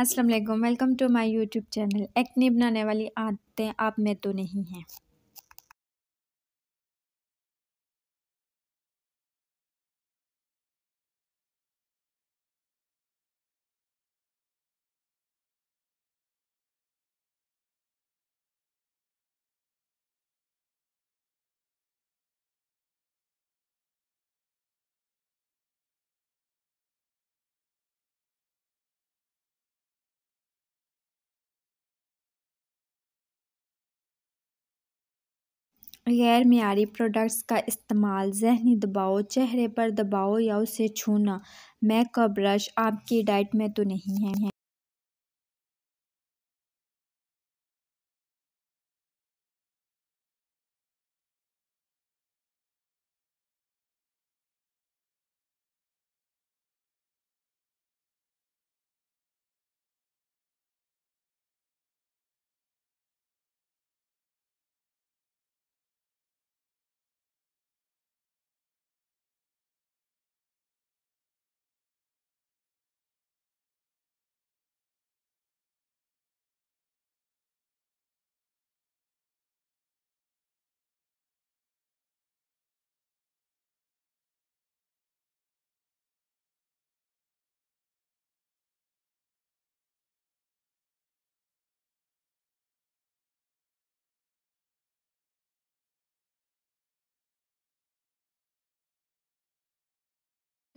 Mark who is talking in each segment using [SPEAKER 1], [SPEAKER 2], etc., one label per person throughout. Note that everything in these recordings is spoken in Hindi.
[SPEAKER 1] Aslam welcome to my YouTube channel acne बनाने वाली आदतें आप में तो नहीं हैं
[SPEAKER 2] गैर मीरी प्रोडक्ट्स का इस्तेमाल जहनी दबाव चेहरे पर दबाव या उसे छूना मेकअप ब्रश आपकी डाइट में तो नहीं है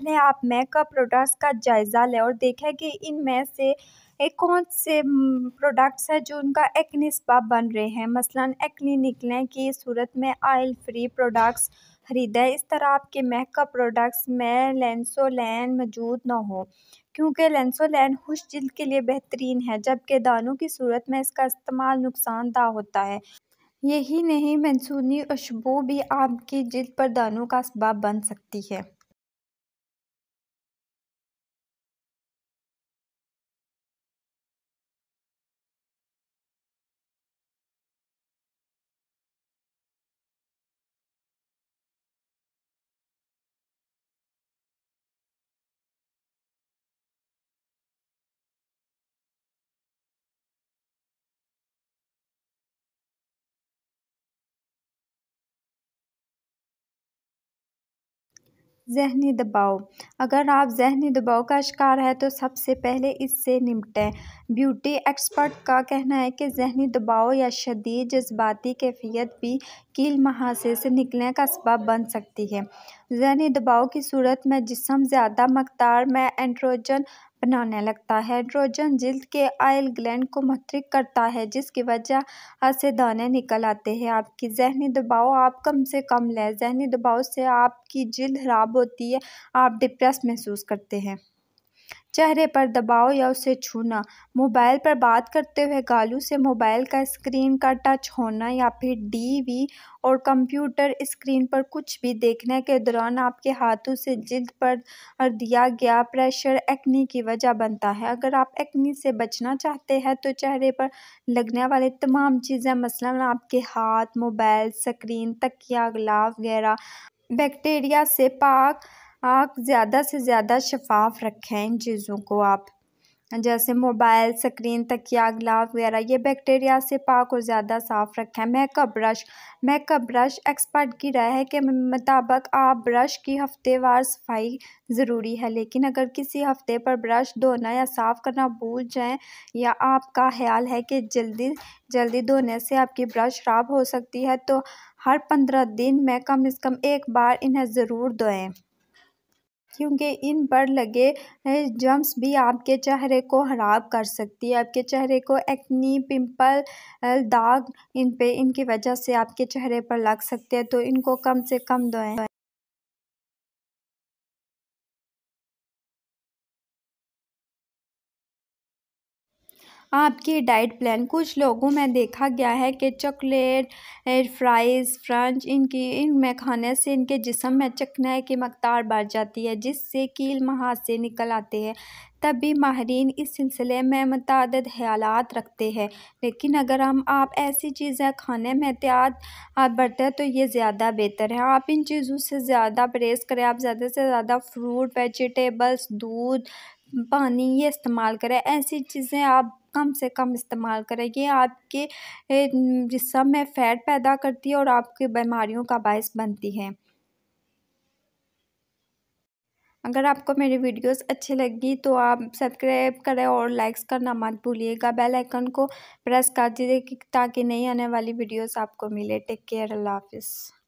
[SPEAKER 2] अपने आप मेकअप प्रोडक्ट्स का जायज़ा लें और देखें कि इनमें से एक कौन से प्रोडक्ट्स हैं जो उनका एक्ने बन रहे हैं मसलन एक्नी निकलें की सूरत में आयल फ्री प्रोडक्ट्स ख़रीदें इस तरह आपके मेकअप प्रोडक्ट्स में लेंसोलैन मौजूद ना हो क्योंकि लेंसोलैन खुश जिल्द के लिए बेहतरीन है जबकि दानों की सूरत में इसका इस्तेमाल नुकसानदा होता है यही नहीं मैंसूनी खुशबू भी आपकी जिल्द पर दानों का इसबाब बन सकती है जहनी दबाव अगर आप जहनी दबाव का शिकार है तो सबसे पहले इससे निपटें ब्यूटी एक्सपर्ट का कहना है कि जहनी दबाव या शदीद जज्बाती कैफियत भी कील महासे से निकलने का सबब बन सकती है जहनी दबाव की सूरत में जिसम ज़्यादा मकदार में एंड्रोजन बनाने लगता है ड्रोजन जल्द के आयल ग्लैंड को मतरिक करता है जिसकी वजह से दाने निकल आते हैं आपकी जहनी दबाव आप कम से कम लें जहनी दबाव से आपकी जल्द खराब होती है आप डिप्रेस महसूस करते हैं चेहरे पर दबाव या उसे छूना मोबाइल पर बात करते हुए गालू से मोबाइल का स्क्रीन का टच होना या फिर टीवी और कंप्यूटर स्क्रीन पर कुछ भी देखने के दौरान आपके हाथों से जिल्द पर दिया गया प्रेशर एक्नी की वजह बनता है अगर आप एक्नी से बचना चाहते हैं तो चेहरे पर लगने वाले तमाम चीज़ें मसलन आपके हाथ मोबाइल स्क्रीन तकिया गलाव वगैरह बैक्टीरिया से पाक आप ज़्यादा से ज़्यादा शफाफ रखें इन चीज़ों को आप जैसे मोबाइल स्क्रीन तकिया ग्लास वगैरह ये बैक्टीरिया से पाक और ज़्यादा साफ़ रखें makeup brush makeup brush expert की राय है के मुताबिक आप ब्रश की हफ्तेवार सफाई ज़रूरी है लेकिन अगर किसी हफ्ते पर ब्रश धोना या साफ़ करना भूल जाएं या आपका ख्याल है कि जल्दी जल्दी धोने से आपकी ब्रश खराब हो सकती है तो हर पंद्रह दिन में कम से कम एक बार इन्हें ज़रूर धोएं क्योंकि इन पर लगे जम्स भी आपके चेहरे को ख़राब कर सकती है आपके चेहरे को एक्नी पिंपल दाग इन पे इनकी वजह से आपके चेहरे पर लग सकते हैं तो इनको कम से कम धोएं आपके डाइट प्लान कुछ लोगों में देखा गया है कि चॉकलेट फ्राइज़ फ्रंच इनकी इनमें खाने से इनके जिसम में चकनाई की मकदार बढ़ जाती है जिससे कील महाज से निकल आते हैं तब भी माहरीन इस सिलसिले में मतद ख्यालत रखते हैं लेकिन अगर हम आप ऐसी चीज़ें खाने में एहतियात आप बरतें तो ये ज़्यादा बेहतर है आप इन चीज़ों से ज़्यादा परहेज़ करें आप ज़्यादा से ज़्यादा फ्रूट वेजिटेबल्स दूध पानी ये इस्तेमाल करें ऐसी चीज़ें आप कम से कम इस्तेमाल करें ये आपके जिसम में फ़ैट पैदा करती है और आपकी बीमारियों का बायस बनती है अगर आपको मेरी वीडियोस अच्छी लगी तो आप सब्सक्राइब करें और लाइक्स करना मत भूलिएगा बेल आइकन को प्रेस कर दीजिए ताकि नई आने वाली वीडियोस आपको मिले टेक केयर अल्लाह हाफिज़